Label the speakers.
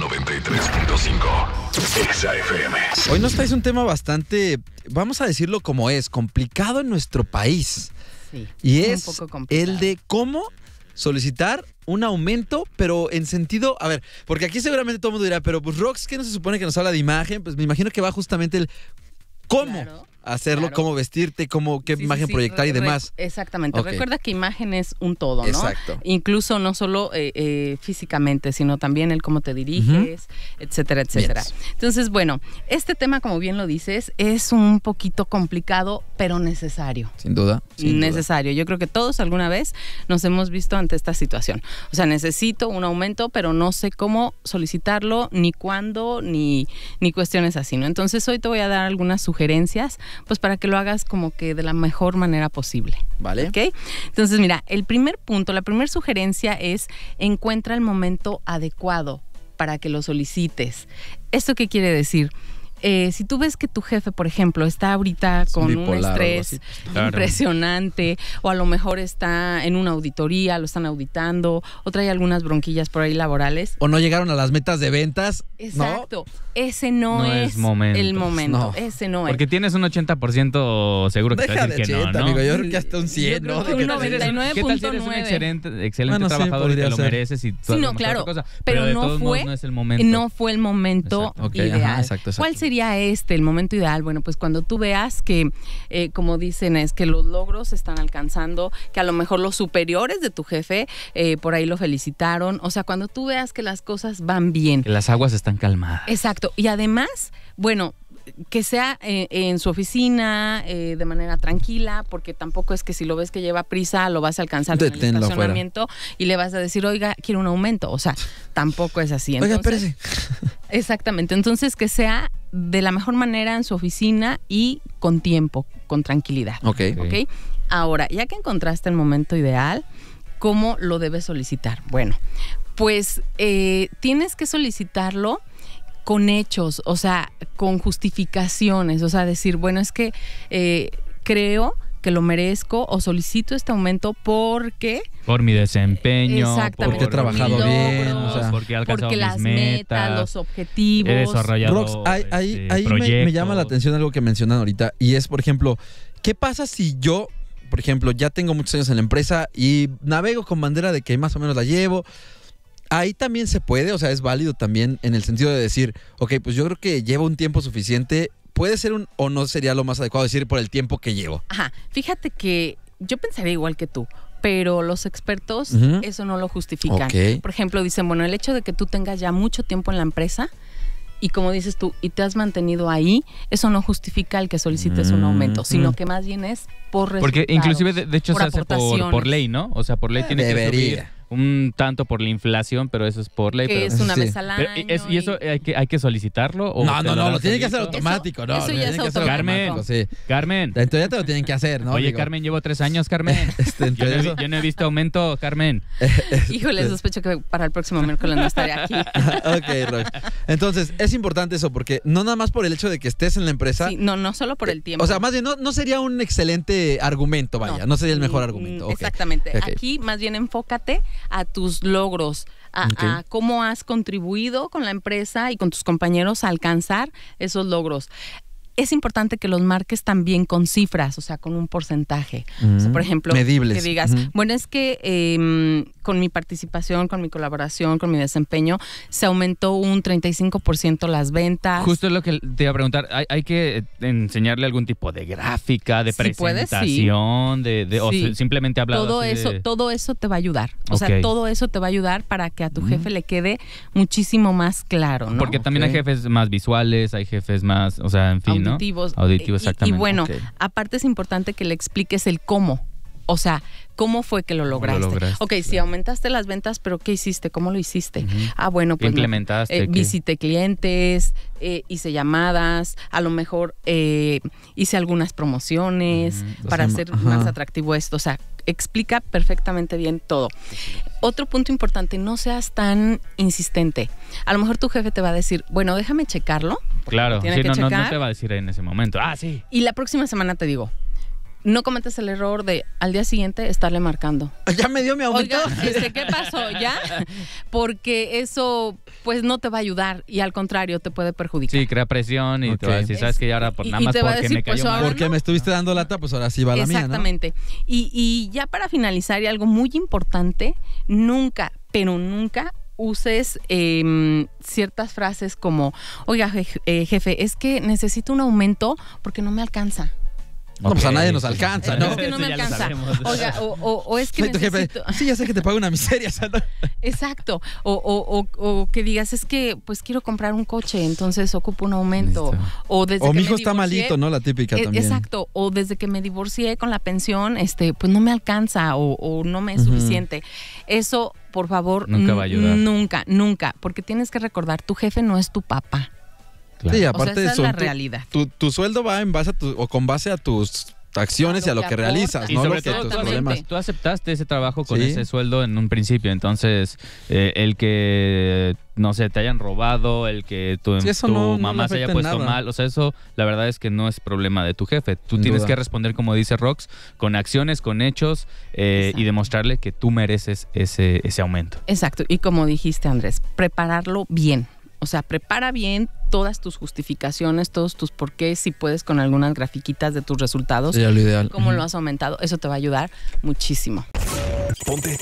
Speaker 1: 93.5. Hoy nos traes un tema bastante, vamos a decirlo como es, complicado en nuestro país. Sí, y es el de cómo solicitar un aumento, pero en sentido, a ver, porque aquí seguramente todo el mundo dirá, pero pues Rox, que no se supone que nos habla de imagen? Pues me imagino que va justamente el cómo hacerlo, cómo vestirte, cómo, qué imagen proyectar y demás.
Speaker 2: Exactamente. Recuerda que imagen es un todo, ¿no? Exacto. Incluso no solo eh, eh, físicamente, sino también el cómo te diriges, etcétera, etcétera. Entonces, bueno, este tema, como bien lo dices, es un poquito complicado, pero necesario. Sin duda. necesario. Yo creo que todos alguna vez nos hemos visto ante esta situación. O sea, necesito un aumento, pero no sé cómo solicitarlo, ni cuándo, ni, ni cuestiones así, ¿no? Entonces, hoy te voy a dar algunas sugerencias pues para que lo hagas como que de la mejor manera posible. ¿Vale? ¿Ok? Entonces, mira, el primer punto, la primera sugerencia es encuentra el momento adecuado para que lo solicites. ¿Esto qué quiere decir? eh, si tú ves que tu jefe, por ejemplo, está ahorita con un estrés pues, impresionante, o a lo mejor está en una auditoría, lo están auditando, o trae algunas bronquillas por ahí laborales. O
Speaker 1: no llegaron a las metas de ventas.
Speaker 2: Exacto. Ese no, es, el momento. Ese no es.
Speaker 3: Porque tienes un 80% seguro que te va a decir que no, no, Amigo, yo creo que hasta un 100.
Speaker 1: Yo creo que un 99.9. ¿Qué tal si eres un excelente,
Speaker 3: excelente trabajador y te lo mereces? Y sí, no, claro. Cosa, pero, no, fue, no, es el momento. no
Speaker 2: fue el momento ideal. Ajá, exacto, exacto. ¿Cuál sería sería este el momento ideal? Bueno, pues cuando tú veas que, eh, como dicen, es que los logros se están alcanzando, que a lo mejor los superiores de tu jefe eh, por ahí lo felicitaron. O sea, cuando tú veas que las cosas van bien. Que las
Speaker 3: aguas están calmadas.
Speaker 2: Exacto. Y además, bueno, que sea eh, en su oficina, de manera tranquila, porque tampoco es que si lo ves que lleva prisa, lo vas a alcanzar en estacionamiento y le vas a decir, oiga, quiero un aumento. O sea, tampoco es así. oiga, espérese. Exactamente. Entonces, que sea de la mejor manera en su oficina y con tiempo, con tranquilidad. Ok. okay. Ahora, ya que encontraste el momento ideal, ¿cómo lo debes solicitar? Bueno, pues eh, tienes que solicitarlo con hechos, o sea, con justificaciones, o sea, decir, bueno, es que eh, creo que lo merezco o solicito este aumento porque...
Speaker 3: Por mi desempeño, porque he trabajado bien, porque, he alcanzado mis las metas, los
Speaker 2: objetivos. He desarrollado este, ahí, me, me,
Speaker 3: llama la atención algo que
Speaker 1: mencionan ahorita y es, por ejemplo, ¿qué pasa si yo, por ejemplo, ya tengo muchos años en la empresa y navego con bandera de que más o menos la llevo? Ahí también se puede, o sea, es válido también en el sentido de decir, ok, pues yo creo que llevo un tiempo suficiente ¿puede ser un o no sería lo más adecuado decir por el tiempo que llevo?
Speaker 2: Ajá, fíjate que yo pensaría igual que tú. Pero los expertos eso no lo justifican. Por ejemplo, dicen, bueno, el hecho de que tú tengas ya mucho tiempo en la empresa, y como dices tú, y te has mantenido ahí, eso no justifica el que solicites un aumento, sino mm. que más bien es por Porque inclusive, de, hecho, se hace por,
Speaker 3: ley, ¿no? O sea, por ley ah, tiene que subir un tanto por la inflación, pero eso es por ley. Que es una vez ¿Y eso hay que, hay que solicitarlo? no, no, no, lo, tienen tiene que hacer automático, ¿no? Eso, ya automático. Carmen, sí. Carmen. Entonces ya te lo tienen que hacer, ¿no? Oye, Carmen, llevo tres años, Carmen. Este, yo, no he, visto aumento, Carmen.
Speaker 2: Este. Híjole, sospecho que para el próximo miércoles no estaré aquí.
Speaker 1: ok, Roy. Entonces, es importante eso, porque no nada más por el hecho de que estés en la empresa. no,
Speaker 2: no solo por el eh, tiempo. O sea, más
Speaker 1: bien, no, sería un excelente argumento, vaya. No, sería el mejor mm, argumento.
Speaker 2: Exactamente. Aquí más bien enfócate a tus logros, a, cómo has contribuido con la empresa y con tus compañeros a alcanzar esos logros es importante que los marques también con cifras, o sea, con un porcentaje. por ejemplo, Medibles. que digas, bueno, es que em, con mi participación, con mi colaboración, con mi desempeño, se aumentó un 35% las ventas. Justo
Speaker 3: es lo que te iba a preguntar, ¿hay, que enseñarle algún tipo de gráfica, de presentación, de, o simplemente hablar todo eso
Speaker 2: Todo eso te va a ayudar, o sea, todo eso te va a ayudar para que a tu jefe le quede muchísimo más claro. Porque también hay
Speaker 3: jefes más visuales, hay jefes más, o sea, en fin auditivos. exactamente. Y, bueno,
Speaker 2: aparte es importante que le expliques el cómo. O sea, ¿cómo fue que lo lograste? ok, aumentaste las ventas, pero ¿qué hiciste? ¿Cómo lo hiciste? Ah, bueno, pues... Implementaste. Eh, visité clientes, eh, hice llamadas, a lo mejor eh, hice algunas promociones para hacer más atractivo esto. O sea, explica perfectamente bien todo. Otro punto importante, no seas tan insistente. A lo mejor tu jefe te va a decir, bueno, déjame checarlo
Speaker 3: Claro, no, te va a decir en ese momento. Ah, sí.
Speaker 2: Y la próxima semana te digo, no cometas el error de al día siguiente estarle marcando.
Speaker 1: Ya me dio mi aumento. Este,
Speaker 2: ¿qué pasó? ¿Ya? Porque eso, pues, no te va a ayudar y al contrario, te puede perjudicar.
Speaker 3: Sí, crea presión y te ¿sabes qué? Ya ahora por, pues, nada más
Speaker 2: porque me pues, cayó Porque
Speaker 1: me estuviste dando lata, pues ahora sí va la mía, Exactamente.
Speaker 2: Y, y ya para finalizar, y algo muy importante, nunca, pero nunca uses em, ciertas frases como, oiga, eh, jefe, es que necesito un aumento porque no me alcanza.
Speaker 1: No, pues a nadie nos alcanza, ¿no? Es no me alcanza.
Speaker 2: o, es que necesito...
Speaker 1: sí, ya sé que te pago una miseria.
Speaker 2: Exacto. O, que digas, es que pues quiero comprar un coche, entonces ocupo un aumento. O desde mi hijo está malito, ¿no? La típica eh, también. Exacto. O desde que me divorcié con la pensión, este, pues no me alcanza o, no me es suficiente. Eso, por favor, nunca va a ayudar. Nunca, nunca. Porque tienes que recordar, tu jefe no es tu papá. Sí, aparte de sea, realidad.
Speaker 1: Tu, sueldo va en base o con base a tus acciones y a lo que, realizas, no sobre
Speaker 3: Tú aceptaste ese trabajo con ese sueldo en un principio, entonces eh, el que no sé, te hayan robado, el que tu, mamá se haya puesto mal, o sea, eso la verdad es que no es problema de tu jefe. Tú tienes que responder, como dice Rox, con acciones, con hechos eh, y demostrarle que tú mereces ese, ese aumento.
Speaker 2: Exacto, y como dijiste Andrés, prepararlo bien, o sea, prepara bien todas tus justificaciones, todos tus porqués, si puedes con algunas grafiquitas de tus resultados. Sería lo ideal. Cómo lo has aumentado. Eso te va a ayudar muchísimo. Ponte